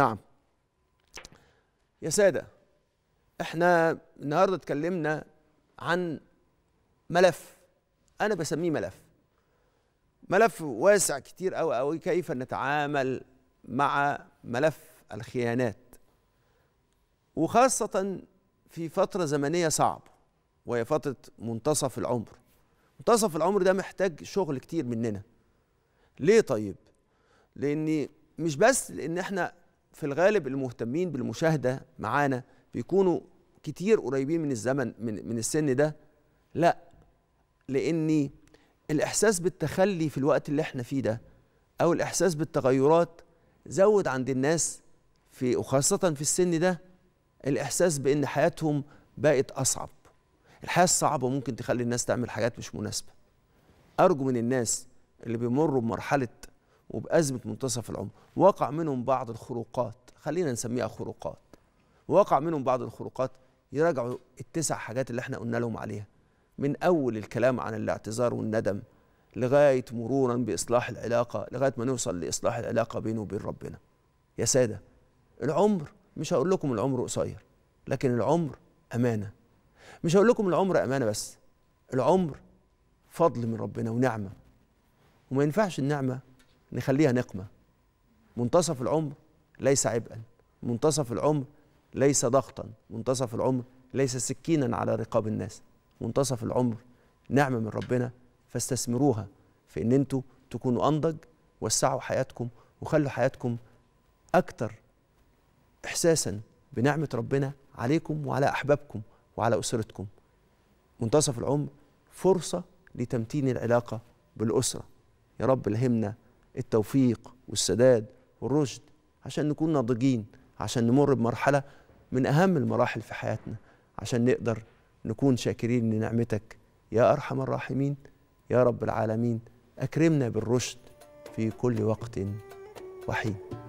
نعم يا سادة احنا النهارده اتكلمنا عن ملف انا بسميه ملف ملف واسع كتير قوي قوي كيف نتعامل مع ملف الخيانات وخاصة في فترة زمنية صعبة وهي فترة منتصف العمر منتصف العمر ده محتاج شغل كتير مننا ليه طيب لأن مش بس لأن احنا في الغالب المهتمين بالمشاهده معانا بيكونوا كتير قريبين من الزمن من, من السن ده لا لاني الاحساس بالتخلي في الوقت اللي احنا فيه ده او الاحساس بالتغيرات زود عند الناس في وخاصه في السن ده الاحساس بان حياتهم بقت اصعب الحياه الصعبه ممكن تخلي الناس تعمل حاجات مش مناسبه ارجو من الناس اللي بيمروا بمرحله وبأزمة منتصف العمر وقع منهم بعض الخروقات خلينا نسميها خروقات وقع منهم بعض الخروقات يراجعوا التسع حاجات اللي احنا قلنا لهم عليها من أول الكلام عن الاعتذار والندم لغاية مرورا بإصلاح العلاقة لغاية ما نوصل لإصلاح العلاقة بينه وبين ربنا يا سادة العمر مش هقول لكم العمر قصير لكن العمر أمانة مش هقول لكم العمر أمانة بس العمر فضل من ربنا ونعمة وما ينفعش النعمة نخليها نقمة منتصف العمر ليس عبئا منتصف العمر ليس ضغطا منتصف العمر ليس سكينا على رقاب الناس منتصف العمر نعمة من ربنا فاستثمروها في ان انتوا تكونوا انضج وسعوا حياتكم وخلوا حياتكم أكثر احساسا بنعمة ربنا عليكم وعلى احبابكم وعلى اسرتكم منتصف العمر فرصة لتمتين العلاقة بالاسرة يا رب الهمنا التوفيق والسداد والرشد عشان نكون ناضجين عشان نمر بمرحله من اهم المراحل في حياتنا عشان نقدر نكون شاكرين لنعمتك يا ارحم الراحمين يا رب العالمين اكرمنا بالرشد في كل وقت وحين